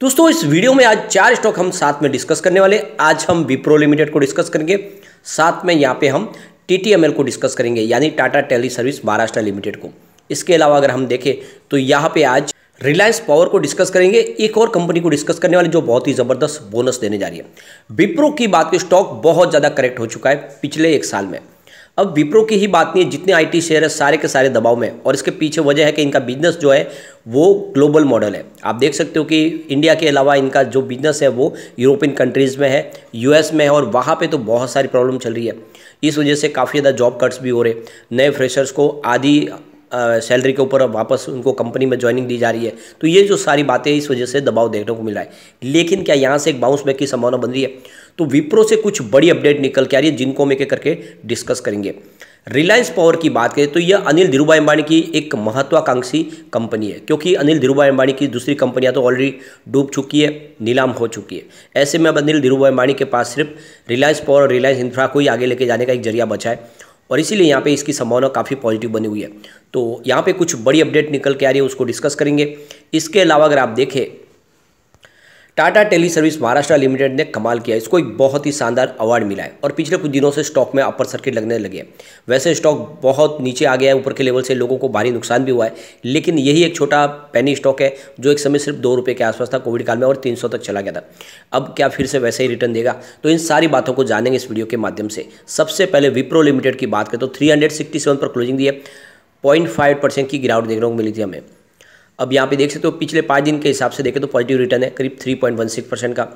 दोस्तों इस वीडियो में आज चार स्टॉक हम साथ में डिस्कस करने वाले आज हम विप्रो लिमिटेड को डिस्कस करेंगे साथ में यहाँ पे हम टीटीएमएल को डिस्कस करेंगे यानी Tata tele service Maharashtra limited को इसके अलावा अगर हम देखें तो यहाँ पे आज रिलायंस पावर को डिस्कस करेंगे एक और कंपनी को डिस्कस करने वाले जो बहुत ही ज़बरदस्त बोनस देने जा रही है विप्रो की बात के स्टॉक बहुत ज़्यादा करेक्ट हो चुका है पिछले एक साल में अब विप्रो की ही बात नहीं है जितने आईटी शेयर है सारे के सारे दबाव में और इसके पीछे वजह है कि इनका बिजनेस जो है वो ग्लोबल मॉडल है आप देख सकते हो कि इंडिया के अलावा इनका जो बिजनेस है वो यूरोपियन कंट्रीज़ में है यूएस में है और वहाँ पे तो बहुत सारी प्रॉब्लम चल रही है इस वजह से काफ़ी ज़्यादा जॉब कट्स भी हो रहे नए फ्रेशर्स को आधी सैलरी के ऊपर वापस उनको कंपनी में ज्वाइनिंग दी जा रही है तो ये जो सारी बातें इस वजह से दबाव देखने को मिला है लेकिन क्या यहाँ से एक बाउंस बैक की संभावना बन रही है तो विप्रो से कुछ बड़ी अपडेट निकल के आ रही है जिनको हम एक करके डिस्कस करेंगे रिलायंस पावर की बात करें तो यह अनिल धीरूभाई अंबानी की एक महत्वाकांक्षी कंपनी है क्योंकि अनिल धीरूभाई अंबानी की दूसरी कंपनियां तो ऑलरेडी डूब चुकी है नीलाम हो चुकी है ऐसे में अब अनिल धीरूभाई अंबानी के पास सिर्फ रिलायंस पावर और रिलायंस इंफ्रा को ही आगे लेके जाने का एक जरिया बचा है और इसीलिए यहाँ पे इसकी संभावना काफ़ी पॉजिटिव बनी हुई है तो यहाँ पे कुछ बड़ी अपडेट निकल के आ रही है उसको डिस्कस करेंगे इसके अलावा अगर आप देखें Tata tele service Maharashtra limited ने कमाल किया इसको एक बहुत ही शानदार अवार्ड मिला है और पिछले कुछ दिनों से स्टॉक में अपर सर्किट लगने लगे हैं वैसे स्टॉक बहुत नीचे आ गया है ऊपर के लेवल से लोगों को भारी नुकसान भी हुआ है लेकिन यही एक छोटा पैनी स्टॉक है जो एक समय सिर्फ दो रुपये के आसपास था कोविड काल में और तीन तक चला गया था अब क्या फिर से वैसे ही रिटर्न देगा तो इन सारी बातों को जानेंगे इस वीडियो के माध्यम से सबसे पहले विप्रो लिमिटेड की बात करें तो थ्री पर क्लोजिंग दी है पॉइंट परसेंट की गिरावट देखने को मिली थी हमें अब यहाँ पे देख सकते हो तो पिछले पाँच दिन के हिसाब से देखें तो पॉजिटिव रिटर्न है करीब three point one six percent का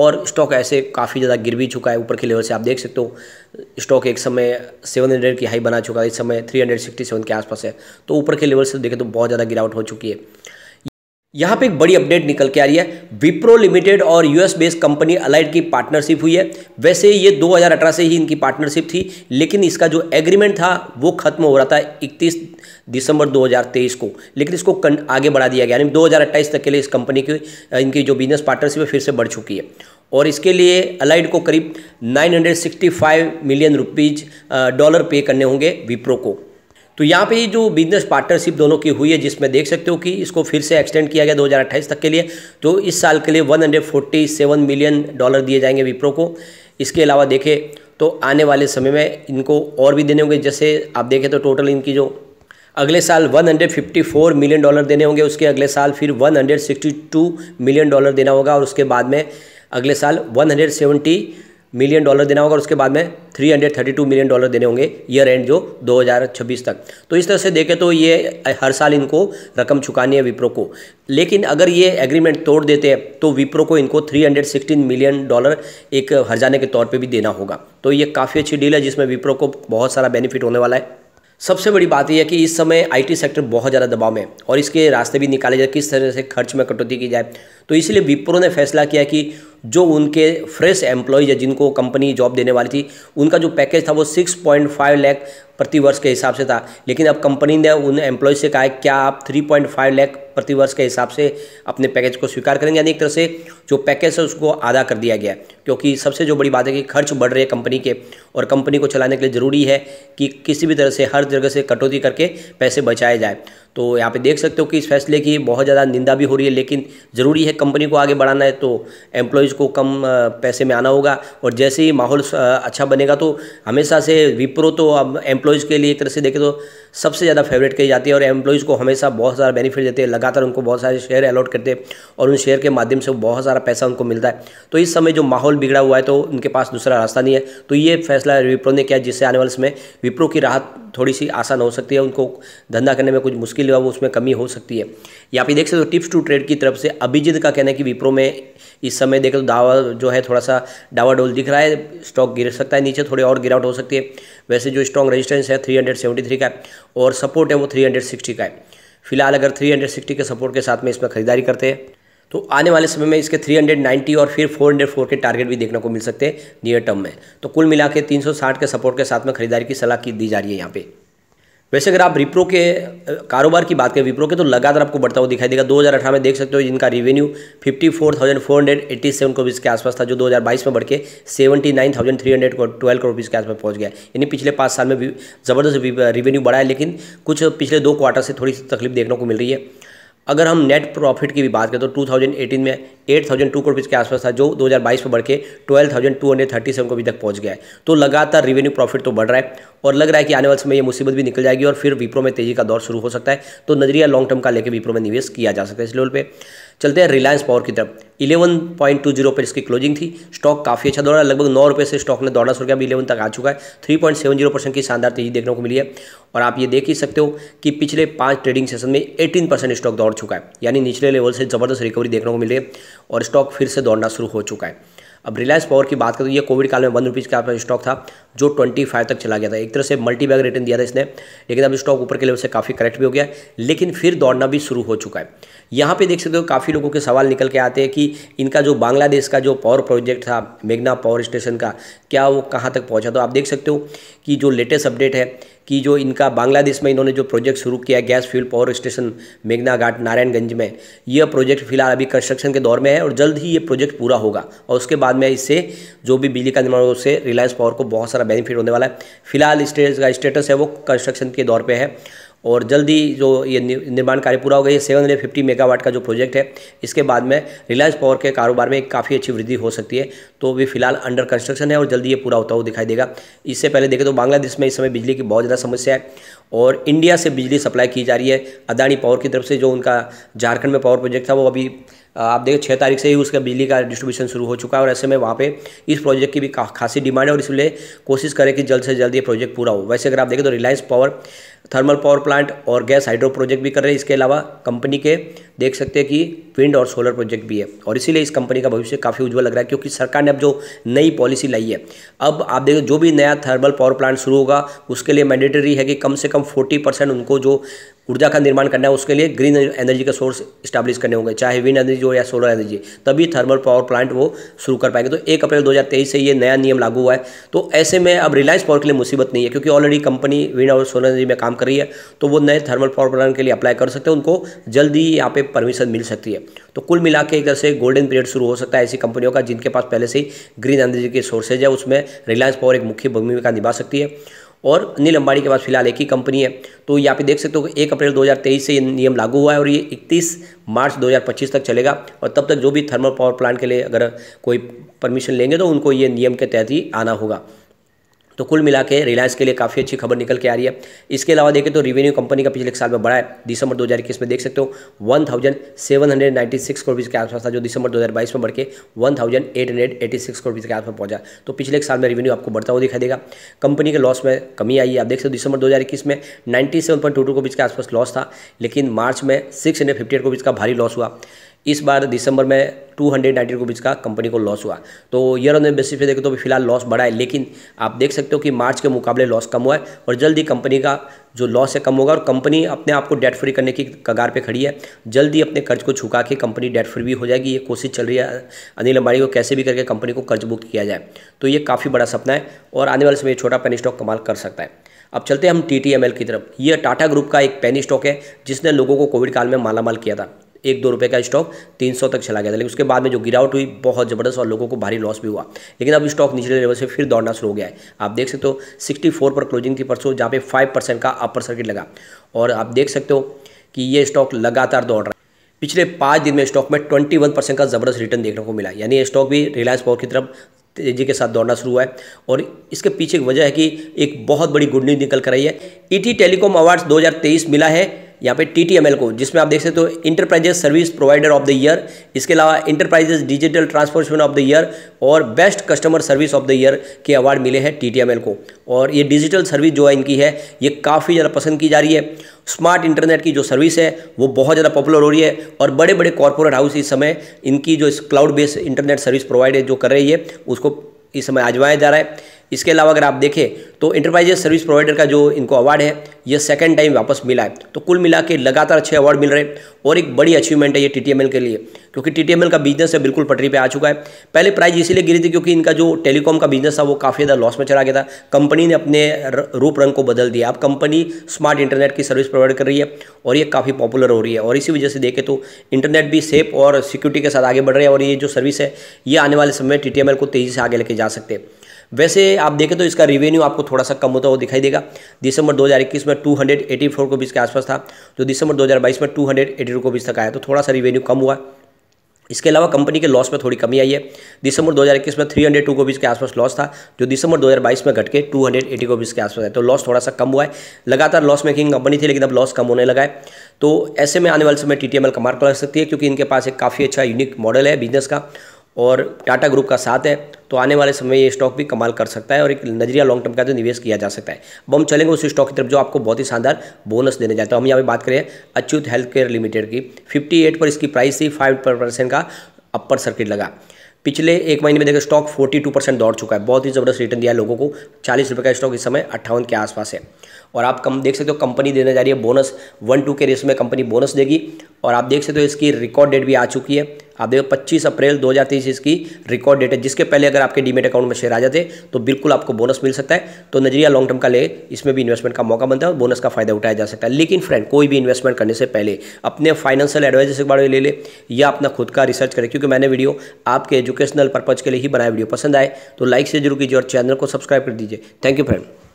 और स्टॉक ऐसे काफ़ी ज़्यादा गिर भी चुका है ऊपर के लेवल से आप देख सकते हो स्टॉक एक समय 700 की हाई बना चुका है इस समय 367 के आसपास है तो ऊपर के लेवल से देखें तो बहुत ज़्यादा गिरावट हो चुकी है यहाँ पे एक बड़ी अपडेट निकल के आ रही है विप्रो लिमिटेड और यूएस बेस्ड कंपनी अलाइड की पार्टनरशिप हुई है वैसे ये 2018 से ही इनकी पार्टनरशिप थी लेकिन इसका जो एग्रीमेंट था वो खत्म हो रहा था 31 दिसंबर 2023 को लेकिन इसको आगे बढ़ा दिया गया यानी 2028 तक के लिए इस कंपनी की इनकी जो बिजनेस पार्टनरशिप है फिर से बढ़ चुकी है और इसके लिए अलाइड को करीब नाइन मिलियन रुपीज डॉलर पे करने होंगे विप्रो को तो यहाँ पे जो बिजनेस पार्टनरशिप दोनों की हुई है जिसमें देख सकते हो कि इसको फिर से एक्सटेंड किया गया 2028 तक के लिए तो इस साल के लिए 147 मिलियन डॉलर दिए जाएंगे विप्रो को इसके अलावा देखें तो आने वाले समय में इनको और भी देने होंगे जैसे आप देखें तो टोटल इनकी जो अगले साल 154 मिलियन डॉलर देने होंगे उसके अगले साल फिर 162 मिलियन डॉलर देना होगा और उसके बाद में अगले साल 170 मिलियन डॉलर देना होगा और उसके बाद में 332 मिलियन डॉलर देने होंगे ईयर एंड जो 2026 तक तो इस तरह से देखें तो ये हर साल इनको रकम चुकानी है विप्रो को लेकिन अगर ये एग्रीमेंट तोड़ देते हैं तो विप्रो को इनको 316 मिलियन डॉलर एक हर्जाने के तौर पर भी देना होगा तो ये काफ़ी अच्छी डील है जिसमें विप्रो को बहुत सारा बेनिफिट होने वाला है सबसे बड़ी बात यह है कि इस समय आईटी सेक्टर बहुत ज़्यादा दबाव में है और इसके रास्ते भी निकाले जाए किस तरह से खर्च में कटौती की जाए तो इसलिए विप्रो ने फैसला किया कि जो उनके फ्रेश एम्प्लॉयज़ है जिनको कंपनी जॉब देने वाली थी उनका जो पैकेज था वो 6.5 पॉइंट प्रति वर्ष के हिसाब से था लेकिन अब कंपनी ने उन एम्प्लॉय से कहा है क्या आप 3.5 पॉइंट प्रति वर्ष के हिसाब से अपने पैकेज को स्वीकार करेंगे यानी एक तरह से जो पैकेज है उसको आधा कर दिया गया क्योंकि सबसे जो बड़ी बात है कि खर्च बढ़ रहे हैं कंपनी के और कंपनी को चलाने के लिए ज़रूरी है कि किसी भी तरह से हर जगह से कटौती करके पैसे बचाए जाए तो यहाँ पे देख सकते हो कि इस फैसले की बहुत ज़्यादा निंदा भी हो रही है लेकिन ज़रूरी है कंपनी को आगे बढ़ाना है तो एम्प्लॉयज़ को कम पैसे में आना होगा और जैसे ही माहौल अच्छा बनेगा तो हमेशा से विप्रो तो अब एम्प्लॉयज़ के लिए एक तरह से देखें तो सबसे ज़्यादा फेवरेट कही जाती है और एम्प्लॉयज़ को हमेशा बहुत सारा बेनिफिट देते हैं लगातार उनको बहुत सारे शेयर अलॉट करते हैं और उन शेयर के माध्यम से बहुत सारा पैसा उनको मिलता है तो इस समय जो माहौल बिगड़ा हुआ है तो उनके पास दूसरा रास्ता नहीं है तो ये फैसला विप्रो ने किया जिससे आने वाले समय विप्रो की राहत थोड़ी सी आसान हो सकती है उनको धंधा करने में कुछ मुश्किल हुआ उसमें कमी हो सकती है या फिर देख सकते हो टिप्स टू ट्रेड की तरफ से अभिजीत का का कहना है कि विप्रो में इस समय देखें तो दावा जो है थोड़ा सा डावाडोल दिख रहा है स्टॉक गिर सकता है नीचे थोड़ी और गिरावट हो सकती है वैसे जो स्ट्रॉन्ग रेजिस्टेंस है 373 का और सपोर्ट है वो 360 का है फिलहाल अगर 360 के सपोर्ट के साथ में इसमें खरीदारी करते हैं तो आने वाले समय में इसके 390 और फिर 404 के टारगेट भी देखने को मिल सकते हैं नियर टर्म में तो कुल मिला के 360 के सपोर्ट के साथ में खरीदारी की सलाह की दी जा रही है यहाँ पे वैसे अगर आप विप्रो के कारोबार की बात करें विप्रो के तो लगातार आपको बढ़ता हुआ दिखाई देगा 2018 में देख सकते हो जिनका रेवेन्यू 54,487 करोड़ के आसपास था जो 2022 में बढ़ के सेवेंटी नाइन 79,312 करोड़ के आसपास पहुंच गया यानी पिछले पाँच साल में ज़बरदस्त रेवेन्यू बढ़ा है लेकिन कुछ पिछले दो क्वार्टर से थोड़ी सी तकलीफ देखने को मिल रही है अगर हम नेट प्रॉफिट की भी बात करें तो 2018 में 8,002 करोड़ के आसपास था जो 2022 में बढ़ के ट्वेल्व को अभी तक पहुंच गया है तो लगातार रेवेन्यू प्रॉफिट तो बढ़ रहा है और लग रहा है कि आने वाले समय ये मुसीबत भी निकल जाएगी और फिर विप्रो में तेजी का दौर शुरू हो सकता है तो नजरिया लॉन्ग टर्म का लेकर विप्रो में निवेश किया जा सकता है इस लेवल पर चलते हैं रिलायंस पावर की तरफ इलेवन पॉइंट टू जीरो पर इसकी क्लोजिंग थी स्टॉक काफ़ी अच्छा दौड़ा लगभग नौ रुपये से स्टॉक ने दौड़ा सौ रुपया इलेवन तक आ चुका है three point seven zero percent की शानदार तेजी देखने को मिली है और आप ये देख ही सकते हो कि पिछले पाँच ट्रेडिंग सेशन में एटीन परसेंट स्टॉक दौड़ चुका है यानी निचले लेवल से ज़बरदस्त रिकवरी देखने को मिली है और स्टॉक फिर से दौड़ना शुरू हो चुका है अब रिलायंस पावर की बात करें तो ये कोविड काल में वन रुपीज़ का स्टॉक था जो ट्वेंटी फाइव तक चला गया था एक तरह से मल्टी बैग रिटर्न दिया था इसने लेकिन अब स्टॉक ऊपर के लेवल से काफ़ी करेक्ट भी हो गया लेकिन फिर दौड़ना भी शुरू हो चुका है यहाँ पे देख सकते हो काफ़ी लोगों के सवाल निकल के आते हैं कि इनका जो बांग्लादेश का जो पावर प्रोजेक्ट था मेघना पावर स्टेशन का क्या वो कहाँ तक पहुँचा तो आप देख सकते हो कि जो लेटेस्ट अपडेट है कि जो इनका बांग्लादेश में इन्होंने जो प्रोजेक्ट शुरू किया गैस फ्यूल पावर स्टेशन मेघना घाट नारायणगंज में यह प्रोजेक्ट फिलहाल अभी कंस्ट्रक्शन के दौर में है और जल्द ही ये प्रोजेक्ट पूरा होगा और उसके बाद में इससे जो भी बिजली का निर्माण उससे रिलायंस पावर को बहुत सारा सारा बेनिफिट होने वाला है फिलहाल स्टेज का स्टेटस है वो कंस्ट्रक्शन के दौर पे है और जल्दी जो ये निर्माण कार्य पूरा हो गया ये सेवन हंड्रेड फिफ्टी मेगावाट का जो प्रोजेक्ट है इसके बाद में रिलायंस पावर के कारोबार में काफ़ी अच्छी वृद्धि हो सकती है तो भी फिलहाल अंडर कंस्ट्रक्शन है और जल्दी ये पूरा होता हुआ दिखाई देगा इससे पहले देखें तो बांग्लादेश में इस समय बिजली की बहुत ज़्यादा समस्या है और इंडिया से बिजली सप्लाई की जा रही है अदानी पावर की तरफ से जो उनका झारखंड में पावर प्रोजेक्ट था वो अभी आप देखें छः तारीख से ही उसका बिजली का डिस्ट्रीब्यूशन शुरू हो चुका है और ऐसे में वहाँ पे इस प्रोजेक्ट की भी खासी डिमांड है और इसलिए कोशिश करें कि जल्द से जल्द ये प्रोजेक्ट पूरा हो वैसे अगर आप देखें तो Reliance power thermal power plant और गैस हाइड्रो प्रोजेक्ट भी कर रहे हैं इसके अलावा कंपनी के देख सकते हैं कि विंड और सोलर प्रोजेक्ट भी है और इसीलिए इस कंपनी का भविष्य काफ़ी उज्जवल लग रहा है क्योंकि सरकार ने अब जो नई पॉलिसी लाई है अब आप देखो जो भी नया थर्मल पावर प्लांट शुरू होगा उसके लिए मैंडेटरी है कि कम से कम फोर्टी परसेंट उनको जो ऊर्जा का निर्माण करना है उसके लिए ग्रीन एनर्जी का सोर्स स्टैब्लिश करने होंगे चाहे विंड एनर्जी हो या सोलर एनर्जी तभी थर्मल पावर प्लांट वो शुरू कर पाएंगे तो एक अप्रैल 2023 से ये नया नियम लागू हुआ है तो ऐसे में अब रिलायंस पावर के लिए मुसीबत नहीं है क्योंकि ऑलरेडी कंपनी विंड और सोलर एनर्जी में काम कर रही है तो वो नए थर्मल पावर प्लांट के लिए अप्लाई कर सकते हैं उनको जल्दी यहाँ पे परमिशन मिल सकती है तो कुल मिला के एक से गोल्डन पीरियड शुरू हो सकता है ऐसी कंपनियों का जिनके पास पहले से ही ग्रीन एनर्जी के सोर्सेज है उसमें रिलायंस पावर एक मुख्य भूमिका निभा सकती है और अनिल अंबाड़ी के पास फिलहाल एक ही कंपनी है तो यहाँ पे देख सकते हो कि एक अप्रैल 2023 से ये नियम लागू हुआ है और ये 31 मार्च 2025 तक चलेगा और तब तक जो भी थर्मल पावर प्लांट के लिए अगर कोई परमिशन लेंगे तो उनको ये नियम के तहत ही आना होगा तो कुल मिला के रिलायंस के लिए काफ़ी अच्छी खबर निकल के आ रही है इसके अलावा देखें तो रेवेन्यू कंपनी का पिछले एक साल में बढ़ा है दिसंबर 2021 में देख सकते हो 1796 करोड़ के आसपास था जो दिसंबर 2022 में बढ़ के 1886 करोड़ के आसपास पहुंचा तो पिछले एक साल में रेवेन्यू आपको बढ़ता हुआ दिखाई देगा कंपनी के लॉस में कमी आई है आप देख सकते हो दिसंबर दो में नाइन्टी सेवन के आसपास लॉस था लेकिन मार्च में सिक्स हंड्रेड का भारी लॉस हुआ इस बार दिसंबर में टू हंड्रेड नाइन्टी का कंपनी को लॉस हुआ तो ईयर ऑन बेसिस पे देखें तो फिलहाल लॉस बढ़ा है लेकिन आप देख सकते हो कि मार्च के मुकाबले लॉस कम हुआ है और जल्दी कंपनी का जो लॉस है कम होगा और कंपनी अपने आप को डेट फ्री करने की कगार पे खड़ी है जल्दी अपने कर्ज को छुका के कंपनी डेट फ्री भी हो जाएगी ये कोशिश चल रही है अनिल अंबाड़ी को कैसे भी करके कंपनी को कर्ज मुक्त किया जाए तो ये काफ़ी बड़ा सपना है और आने वाले समय छोटा पेन स्टॉक कमाल कर सकता है अब चलते हैं हम टी की तरफ यह टाटा ग्रुप का एक पेनी स्टॉक है जिसने लोगों को कोविड काल में मालामाल किया था एक दो रुपये का स्टॉक तीन सौ तक चला गया था लेकिन उसके बाद में जो गिरावट हुई बहुत ज़बरदस्त और लोगों को भारी लॉस भी हुआ लेकिन अब स्टॉक निचले लेवल से फिर दौड़ना शुरू हो गया है आप देख सकते हो सिक्सटी फोर पर क्लोजिंग थी परसों जहाँ पे फाइव परसेंट का अपर सर्किट लगा और आप देख सकते हो कि ये स्टॉक लगातार दौड़ रहा है पिछले पाँच दिन में स्टॉक में ट्वेंटी वन परसेंट का ज़बरदस्त रिटर्न देखने को मिला यानी ये स्टॉक भी रिलायंस पावर की तरफ तेजी के साथ दौड़ना शुरू हुआ है और इसके पीछे एक वजह है कि एक बहुत बड़ी गुड न्यूज निकल कर आई है ईटी टेलीकॉम अवार्ड्स तेईस मिला है यहाँ पे टी को जिसमें आप देख सकते हो enterprises enterprises service provider of the year इसके अलावा enterprises digital transformation of the year और best customer service of the year के अवार्ड मिले हैं टी को और ये डिजिटल सर्विस जो है इनकी है ये काफ़ी ज़्यादा पसंद की जा रही है स्मार्ट इंटरनेट की जो सर्विस है वो बहुत ज़्यादा पॉपुलर हो रही है और बड़े बड़े कॉरपोरेट हाउस इस समय इनकी जो इस cloud based internet service provide जो कर रही है उसको इस समय आजमाया जा रहा है इसके अलावा अगर आप देखें तो इंटरप्राइजेज सर्विस प्रोवाइडर का जो इनको अवार्ड है ये सेकंड टाइम वापस मिला है तो कुल मिला के लगातार अच्छे अवार्ड मिल रहे हैं और एक बड़ी अचीवमेंट है ये टी के लिए क्योंकि टी का बिजनेस है बिल्कुल पटरी पर आ चुका है पहले प्राइज इसीलिए गिरी थी क्योंकि इनका जो टेलीकॉम का बिजनेस था वो काफ़ी ज़्यादा लॉस में चला गया था कंपनी ने अपने रूप रंग को बदल दिया अब कंपनी स्मार्ट इंटरनेट की सर्विस प्रोवाइड कर रही है और ये काफ़ी पॉपुलर हो रही है और इसी वजह से देखें तो इंटरनेट भी सेफ और सिक्योरिटी के साथ आगे बढ़ रहे हैं और ये जो सर्विस है ये आने वाले समय टी को तेज़ी से आगे लेके जा सकते हैं वैसे आप देखें तो इसका रेवेन्यू आपको थोड़ा सा कम होता हुआ दिखाई देगा दिसंबर 2021 में 284 रुपीज़ के आसपास था जो तो दिसंबर 2022 में 280 रुपीज़ तक आया तो थोड़ा सा रिवेन्यू कम हुआ इसके अलावा कंपनी के लॉस में थोड़ी कमी आई है दिसंबर 2021 में 302 हंड्रेड रुपीज़ के आसपास लॉस था जो दिसंबर 2022 में घट के 280 हंड्रेड रुपीज़ के आसपास है तो लॉस थोड़ा सा कम हुआ है लगातार लॉस मेकिंग कंपनी थी लेकिन अब लॉस कम होने लगा है तो ऐसे में आने वाले समय टी टी एम का मार्क लग सकती है क्योंकि इनके पास एक काफ़ी अच्छा यूनिक मॉडल है बिजनेस का और टाटा ग्रुप का साथ है तो आने वाले समय में ये स्टॉक भी कमाल कर सकता है और एक नजरिया लॉन्ग टर्म का जो निवेश किया जा सकता है अब हम चलेंगे उस स्टॉक की तरफ जो आपको बहुत ही शानदार बोनस देने जाता है हम यहाँ पर बात करें अच्युत हेल्थ केयर लिमिटेड की फिफ्टी पर इसकी प्राइस थी फाइव परसेंट का अपर सर्किट लगा पिछले एक महीने में देखिए स्टॉक 42 परसेंट दौड़ चुका है बहुत ही ज़बरदस्त रिटर्न दिया है लोगों को चालीस रुपये का स्टॉक इस समय अट्ठावन के आसपास है और आप कम देख सकते हो कंपनी देने जा रही है बोनस वन टू के रेस में कंपनी बोनस देगी और आप देख सकते हो इसकी रिकॉर्ड डेट भी आ चुकी है आप देखो 25 अप्रैल 2023 इसकी रिकॉर्ड डेट है जिसके पहले अगर आपके डीमेट अकाउंट में शेयर आ जाते तो बिल्कुल आपको बोनस मिल सकता है तो नजरिया लॉन्ग टर्म का ले इसमें भी इन्वेस्टमेंट का मौका बनता है और बोनस का फायदा उठाया जा सकता है लेकिन फ्रेंड कोई भी इन्वेस्टमेंट करने से पहले अपने फाइनेंशियल एडवाइजर से बारे में ले ले या अपना खुद का रिसर्च करें क्योंकि मैंने वीडियो आपके एजुकेशनल पर्पज़ के लिए ही बनाया वीडियो पसंद आए तो लाइक से जरूर कीजिए और चैनल को सब्सक्राइब कर दीजिए थैंक यू फ्रेंड